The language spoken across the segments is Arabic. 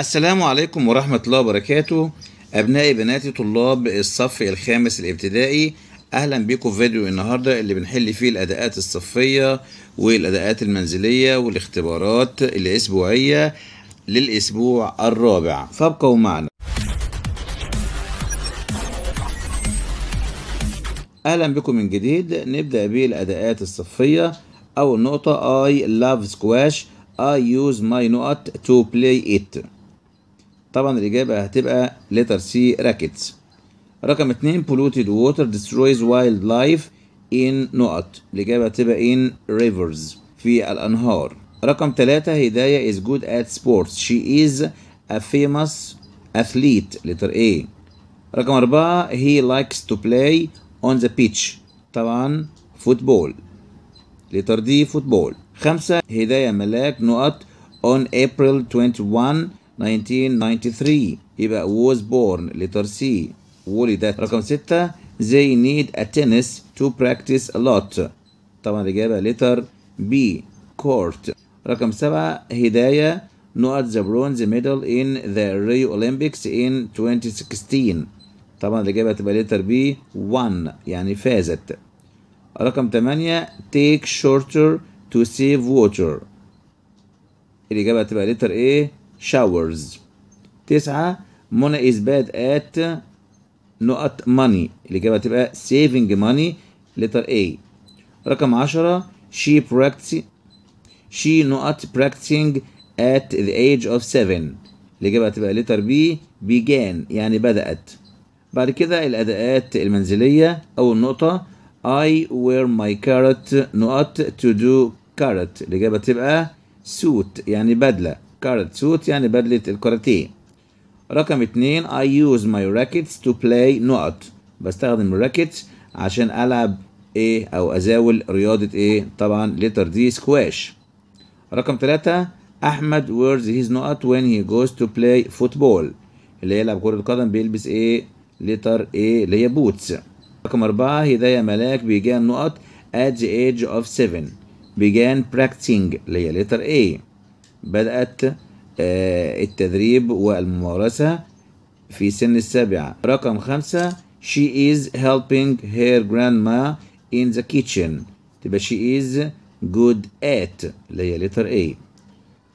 السلام عليكم ورحمة الله وبركاته أبنائي بناتي طلاب الصف الخامس الابتدائي أهلا بكم في فيديو النهاردة اللي بنحل فيه الأداءات الصفية والأداءات المنزلية والاختبارات الأسبوعية للأسبوع الرابع فابقوا معنا أهلا بكم من جديد نبدأ بالأداءات الصفية أول نقطة I love squash I use my نقط to play it طبعا الإجابة هتبقى letter C rackets رقم اتنين polluted water destroys wildlife in نقط الإجابة هتبقى in rivers في الأنهار رقم تلاتة هداية is good at sports she is a famous athlete letter A رقم أربعة he likes to play on the pitch طبعا فوتبول letter D فوتبول خمسة هداية ملاك نقط on April 21 1993 يبقى was born letter C ولدت رقم 6 they need a tennis to practice a lot طبعا الإجابة letter B court رقم 7 هداية not the bronze medal in the Rio Olympics in 2016 طبعا الإجابة تبقى letter B one يعني فازت رقم 8 take shorter to save water الإجابة تبقى letter A showers تسعة منى is bad at not money الإجابة هتبقى saving money letter A رقم عشرة she practice she not practicing at the age of seven الإجابة هتبقى letter B began يعني بدأت بعد كده الأداءات المنزلية أول نقطة I wear my carrot not to do carrot الإجابة تبقى suit يعني بدلة كارد شوت يعني بدلة الكاراتيه رقم اتنين I use my rackets to play نقط بستخدم الراكتس عشان ألعب إيه أو أزاول رياضة إيه طبعا لتر دي سكواش رقم تلاتة أحمد wears his نقط when he goes to play football اللي يلعب كرة القدم بيلبس إيه لتر إيه اللي هي بوتس رقم أربعة هدايا ملاك بيجان نقط at the age of seven began practicing اللي هي لتر إيه بدأت التدريب والممارسة في سن السابعة رقم خمسة she is helping her grandma in the kitchen تبقى she is good at اللي هي letter A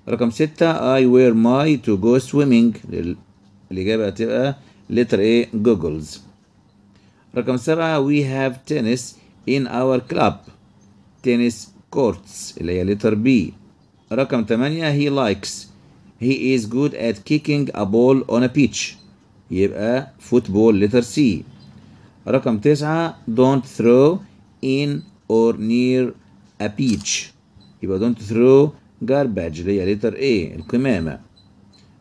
رقم ستة I wear my to go swimming الإجابة هتبقى letter A goggles رقم سبعة we have tennis in our club tennis courts اللي هي letter B رقم ثمانية he likes he is good at kicking a ball on a pitch يبقى football letter C رقم تسعة don't throw in or near a pitch يبقى don't throw garbage اللي هي letter A القمامة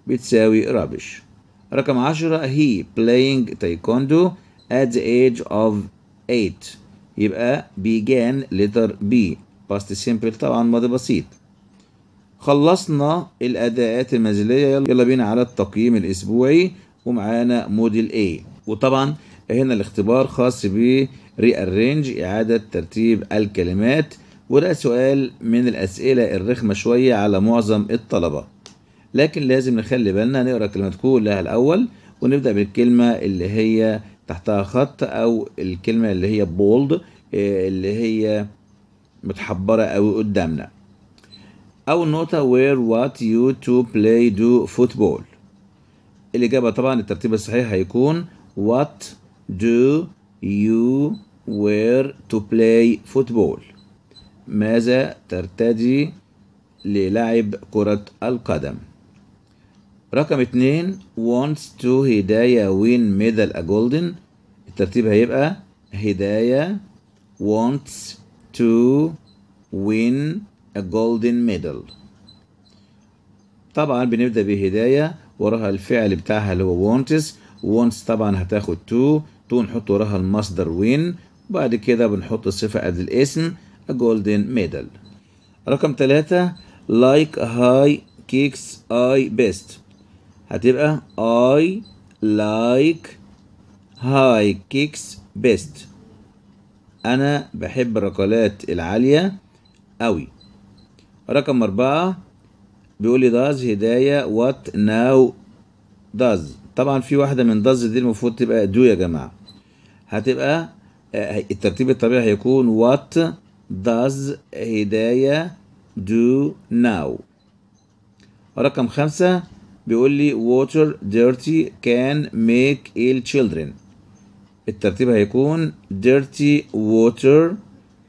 بتساوي rubbish رقم عشرة he playing taekwondo at the age of 8 يبقى began letter B past simple طبعا ماضي بسيط خلصنا الاداءات المنزليه يلا بينا على التقييم الاسبوعي ومعانا موديل A وطبعا هنا الاختبار خاص ب ارينج اعاده ترتيب الكلمات وده سؤال من الاسئله الرخمه شويه على معظم الطلبه لكن لازم نخلي بالنا نقرا الكلمات كلها الاول ونبدا بالكلمه اللي هي تحتها خط او الكلمه اللي هي بولد آه، اللي هي متحبره قوي قدامنا أول نقطة where what you to play do football الإجابة طبعا الترتيب الصحيح هيكون what do you wear to play football ماذا ترتدي للعب كرة القدم رقم اتنين wants to هدايا win medal a golden الترتيب هيبقى هدايا wants to win a golden medal طبعا بنبدأ بهداية وراها الفعل بتاعها اللي هو wants wants طبعا هتاخد to to نحط وراها المصدر وين وبعد كده بنحط الصفة قد الاسم a golden medal رقم ثلاثة like high kicks I best هتبقى I like high kicks best أنا بحب الركلات العالية أوي رقم أربعة بيقول لي داز هداية وات ناو داز طبعا في واحدة من داز دي المفروض تبقى دو يا جماعة هتبقى آه، الترتيب الطبيعي هيكون وات داز هداية دو ناو رقم خمسة بيقول لي water dirty can make ill children الترتيب هيكون dirty water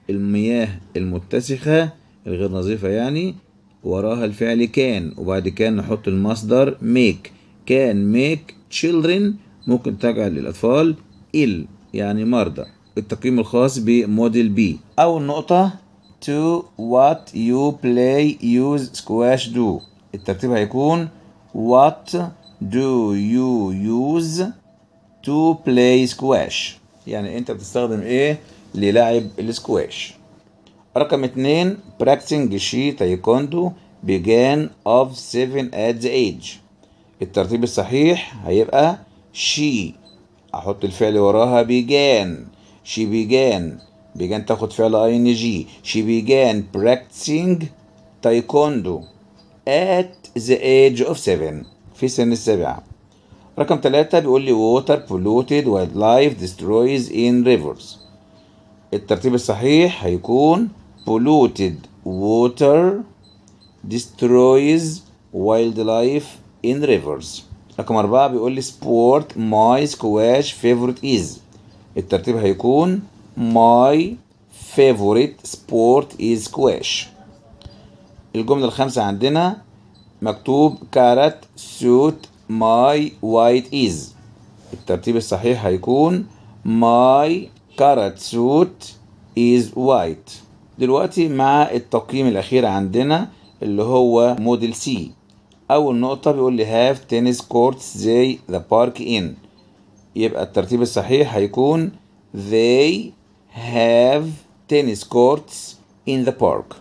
المياه المتسخة الغير نظيفة يعني وراها الفعل كان وبعد كان نحط المصدر make كان make children ممكن تجعل الأطفال إل يعني مرضى التقييم الخاص بموديل بي أول نقطة to what you play use squash do الترتيب هيكون what do you use to play squash يعني أنت بتستخدم إيه للعب السكواش رقم اتنين براكتنج شي تايكوندو بيجان اوف 7 ات ذا ايج الترتيب الصحيح هيبقى شي احط الفعل وراها بيجان شي بيجان بيجان تاخد فعل اي ان جي شي بيجان براكتسينج تايكوندو ات ذا ايج اوف 7 في سن السابعة رقم تلاتة بيقول لي water polluted wildlife destroys in rivers الترتيب الصحيح هيكون polluted water destroys wildlife in rivers رقم أربعة بيقول لي sport my squash favorite is الترتيب هيكون my favorite sport is squash الجملة الخامسة عندنا مكتوب carrot suit my white is الترتيب الصحيح هيكون my carrot suit is white دلوقتي مع التقييم الأخير عندنا اللي هو موديل سي أول نقطة بيقول لي هاف تنس كورتس زي ذا بارك إن يبقى الترتيب الصحيح هيكون they have tennis courts in the park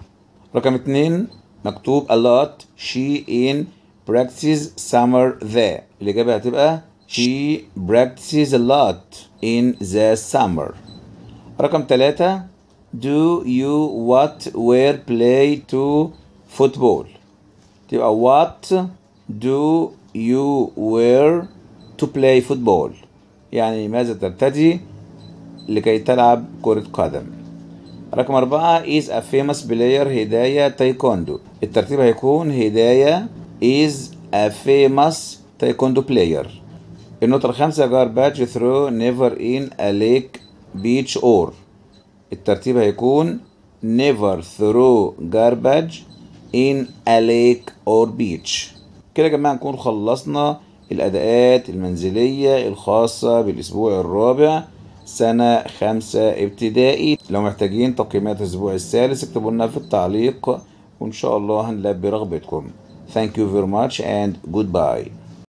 رقم اتنين مكتوب a lot she in practices summer there الإجابة هتبقى she practices a lot in the summer رقم تلاتة do you what where play to football تبقى what do you where to play football يعني ماذا ترتدي لكي تلعب كرة قدم رقم أربعة is a famous player هداية تايكوندو الترتيب هيكون هداية is a famous تايكوندو player النقطة الخامسة جار باتش ثرو never in a lake beach or الترتيب هيكون never throw garbage in a lake or beach كده يا جماعة نكون خلصنا الأداءات المنزلية الخاصة بالأسبوع الرابع سنة خمسة ابتدائي لو محتاجين تقييمات الأسبوع الثالث اكتبوا لنا في التعليق وإن شاء الله هنلبي رغبتكم Thank you very much and goodbye